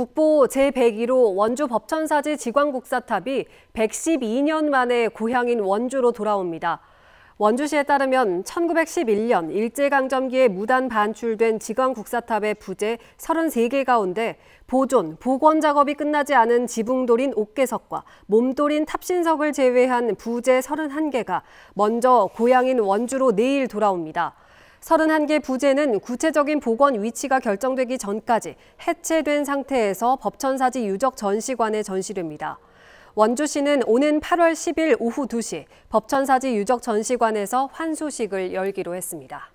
국보 제101호 원주 법천사지 지광국사탑이 112년 만에 고향인 원주로 돌아옵니다. 원주시에 따르면 1911년 일제강점기에 무단 반출된 지광국사탑의 부재 33개 가운데 보존, 복원 작업이 끝나지 않은 지붕돌인 옥계석과 몸돌인 탑신석을 제외한 부재 31개가 먼저 고향인 원주로 내일 돌아옵니다. 31개 부재는 구체적인 복원 위치가 결정되기 전까지 해체된 상태에서 법천사지 유적 전시관에 전시됩니다. 원주시는 오는 8월 10일 오후 2시 법천사지 유적 전시관에서 환수식을 열기로 했습니다.